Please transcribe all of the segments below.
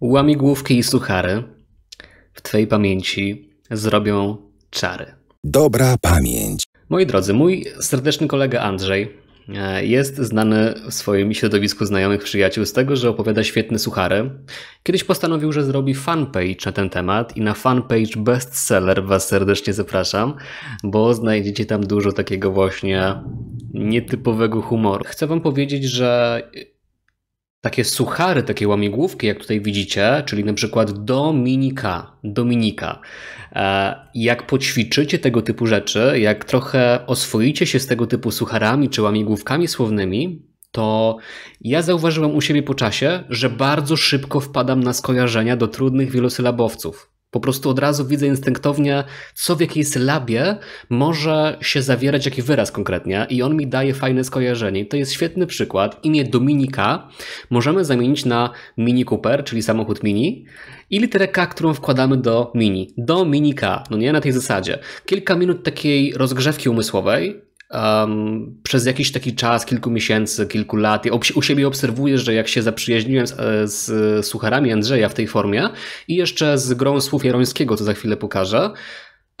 Łamigłówki i suchary w Twojej pamięci zrobią czary. Dobra pamięć. Moi drodzy, mój serdeczny kolega Andrzej e, jest znany w swoim środowisku znajomych przyjaciół z tego, że opowiada świetne suchary. Kiedyś postanowił, że zrobi fanpage na ten temat i na fanpage bestseller Was serdecznie zapraszam, bo znajdziecie tam dużo takiego właśnie nietypowego humoru. Chcę Wam powiedzieć, że takie suchary, takie łamigłówki, jak tutaj widzicie, czyli na przykład Dominika, Dominika. E, jak poćwiczycie tego typu rzeczy, jak trochę oswoicie się z tego typu sucharami czy łamigłówkami słownymi, to ja zauważyłem u siebie po czasie, że bardzo szybko wpadam na skojarzenia do trudnych wielosylabowców. Po prostu od razu widzę instynktownie, co w jakiej sylabie może się zawierać, jaki wyraz konkretnie, i on mi daje fajne skojarzenie. To jest świetny przykład. Imię Dominika możemy zamienić na Mini Cooper, czyli samochód Mini, i literę K, którą wkładamy do Mini. Dominika, no nie na tej zasadzie. Kilka minut takiej rozgrzewki umysłowej um, przez jakiś taki czas, kilku miesięcy, kilku lat, ja u siebie obserwuję, że jak się zaprzyjaźniłem z, e, z sucharami Andrzeja w tej formie i jeszcze z grą słów Jarońskiego, to za chwilę pokażę,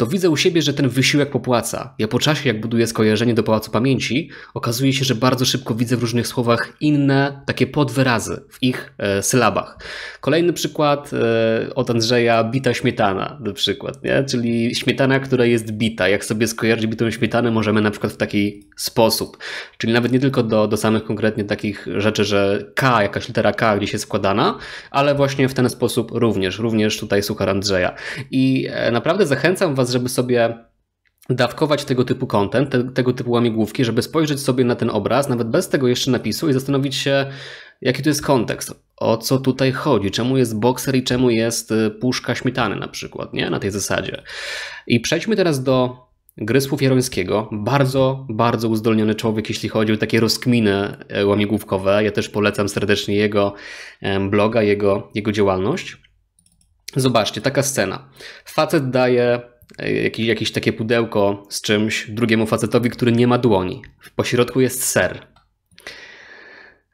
to widzę u siebie, że ten wysiłek popłaca. Ja po czasie, jak buduję skojarzenie do Pałacu Pamięci, okazuje się, że bardzo szybko widzę w różnych słowach inne takie podwyrazy w ich e, sylabach. Kolejny przykład e, od Andrzeja, bita śmietana na przykład, nie? czyli śmietana, która jest bita. Jak sobie skojarzyć bitą śmietanę, możemy na przykład w taki sposób. Czyli nawet nie tylko do, do samych konkretnie takich rzeczy, że K, jakaś litera K gdzieś jest składana, ale właśnie w ten sposób również, również tutaj słucha Andrzeja. I e, naprawdę zachęcam Was, żeby sobie dawkować tego typu content, te, tego typu łamigłówki, żeby spojrzeć sobie na ten obraz, nawet bez tego jeszcze napisu i zastanowić się, jaki to jest kontekst, o co tutaj chodzi, czemu jest bokser i czemu jest y, puszka śmietany na przykład, nie? Na tej zasadzie. I przejdźmy teraz do gry słów Jarońskiego. Bardzo, bardzo uzdolniony człowiek, jeśli chodzi o takie rozkminy e, łamigłówkowe. Ja też polecam serdecznie jego bloga, jego, jego działalność. Zobaczcie, taka scena. Facet daje jakieś, jakieś takie pudełko z czymś drugiemu facetowi, który nie ma dłoni. W pośrodku jest ser.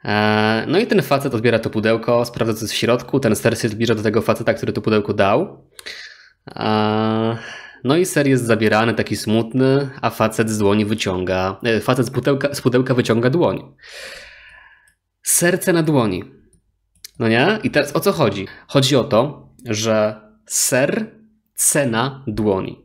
E, no i ten facet odbiera to pudełko, sprawdza co jest w środku, ten ser się zbliża do tego faceta, który to pudełko dał. E, no i ser jest zabierany, taki smutny, a facet z dłoni wyciąga, e, facet z, pudełka, z pudełka wyciąga dłoń. Serce na dłoni. No nie? I teraz o co chodzi? Chodzi o to, że ser cena dłoni.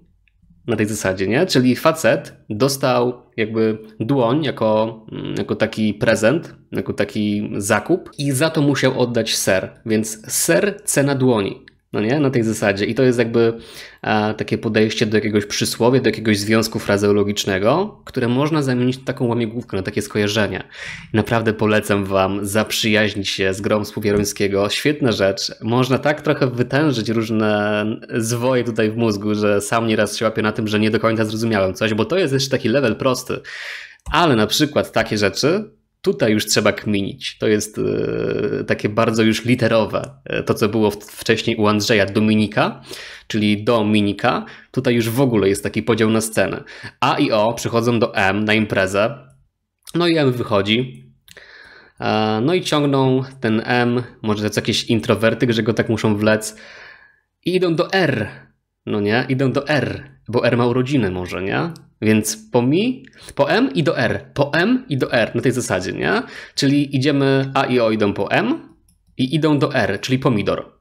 Na tej zasadzie, nie? Czyli facet dostał jakby dłoń jako, mm, jako taki prezent, jako taki zakup i za to musiał oddać ser. Więc ser, cena dłoni. No nie? Na tej zasadzie. I to jest jakby takie podejście do jakiegoś przysłowie, do jakiegoś związku frazeologicznego, które można zamienić na taką łamigłówkę, na takie skojarzenia. Naprawdę polecam Wam zaprzyjaźnić się z grą Spółwierońskiego. Świetna rzecz. Można tak trochę wytężyć różne zwoje tutaj w mózgu, że sam nieraz się łapię na tym, że nie do końca zrozumiałem coś, bo to jest jeszcze taki level prosty. Ale na przykład takie rzeczy tutaj już trzeba kminić. To jest e, takie bardzo już literowe. E, to, co było wcześniej u Andrzeja Dominika, czyli Dominika, tutaj już w ogóle jest taki podział na scenę. A i O przychodzą do M na imprezę, no i M wychodzi. E, no i ciągną ten M, może to jest jakiś introwertyk, że go tak muszą wlec. I idą do R, no nie? Idą do R, bo R ma urodziny może, nie? Więc po mi, po M i do R, po M i do R na tej zasadzie, nie? Czyli idziemy, A i O idą po M i idą do R, czyli pomidor.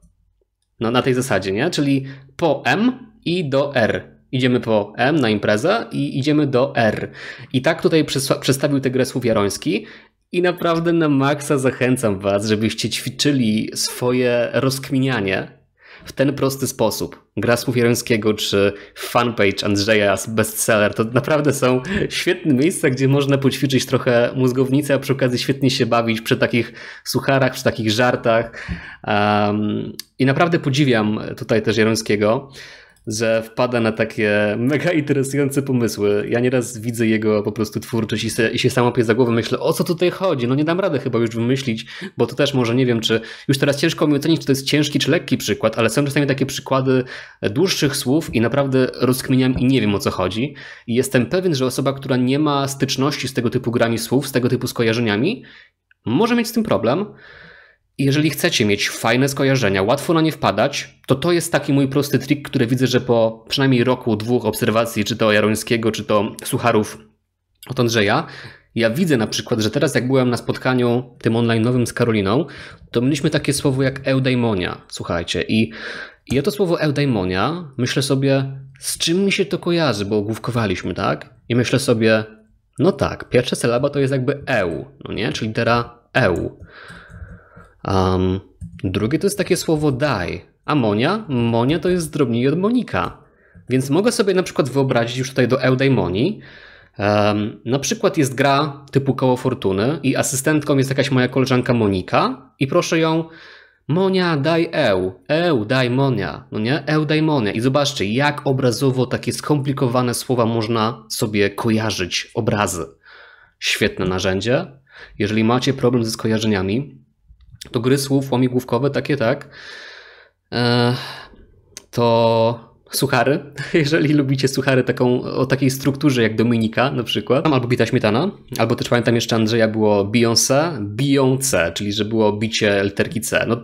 No na tej zasadzie, nie? Czyli po M i do R. Idziemy po M na imprezę i idziemy do R. I tak tutaj przedstawił tę grę Słów Jaroński i naprawdę na maksa zachęcam was, żebyście ćwiczyli swoje rozkminianie w ten prosty sposób. Gra słów Jerońskiego czy fanpage Andrzeja z bestseller to naprawdę są świetne miejsca, gdzie można poćwiczyć trochę mózgownicę, a przy okazji świetnie się bawić przy takich sucharach, przy takich żartach. Um, I naprawdę podziwiam tutaj też Jerońskiego że wpada na takie mega interesujące pomysły. Ja nieraz widzę jego po prostu twórczość i, se, i się sam łapię za głowę, myślę, o co tutaj chodzi? No nie dam rady chyba już wymyślić, bo to też może nie wiem, czy już teraz ciężko mi ocenić, czy to jest ciężki czy lekki przykład, ale są czasami takie przykłady dłuższych słów i naprawdę rozkminiam i nie wiem o co chodzi. I jestem pewien, że osoba, która nie ma styczności z tego typu grami słów, z tego typu skojarzeniami, może mieć z tym problem. Jeżeli chcecie mieć fajne skojarzenia, łatwo na nie wpadać, to to jest taki mój prosty trik, który widzę, że po przynajmniej roku, dwóch obserwacji, czy to Jarońskiego, czy to Sucharów od Andrzeja, ja widzę na przykład, że teraz jak byłem na spotkaniu tym online nowym z Karoliną, to mieliśmy takie słowo jak eudaimonia, słuchajcie. I ja to słowo eudaimonia myślę sobie, z czym mi się to kojarzy, bo główkowaliśmy, tak? I myślę sobie, no tak, pierwsza sylaba to jest jakby eu, no nie? Czyli litera eu. Um, drugie to jest takie słowo daj. Amonia, monia to jest drobniej od monika. Więc mogę sobie na przykład wyobrazić już tutaj do Eudaimonii, Um, na przykład jest gra typu Koło Fortuny i asystentką jest jakaś moja koleżanka Monika i proszę ją Monia daj eu, eu daj Monia, no nie, eu daj Monia. I zobaczcie, jak obrazowo takie skomplikowane słowa można sobie kojarzyć, obrazy. Świetne narzędzie. Jeżeli macie problem ze skojarzeniami, to gry słów łamigłówkowe, takie tak, e, to suchary, jeżeli lubicie suchary taką, o takiej strukturze jak Dominika na przykład, albo Bita Śmietana, albo też pamiętam jeszcze Andrzeja było Beyoncé, Beyoncé, czyli że było bicie literki C. No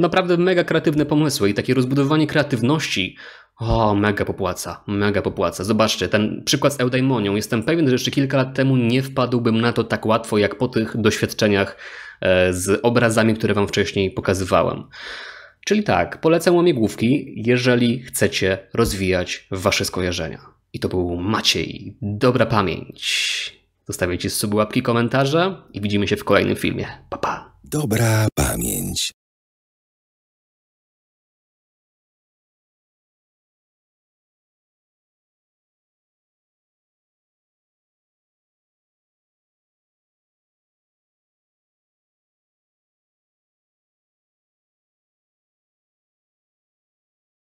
naprawdę mega kreatywne pomysły i takie rozbudowanie kreatywności o, mega popłaca, mega popłaca. Zobaczcie, ten przykład z eudaimonią. Jestem pewien, że jeszcze kilka lat temu nie wpadłbym na to tak łatwo, jak po tych doświadczeniach e, z obrazami, które wam wcześniej pokazywałem. Czyli tak, polecam łamiegłówki, jeżeli chcecie rozwijać wasze skojarzenia. I to był Maciej. Dobra pamięć. Zostawiajcie sobie łapki, komentarze i widzimy się w kolejnym filmie. Pa, pa. Dobra pamięć.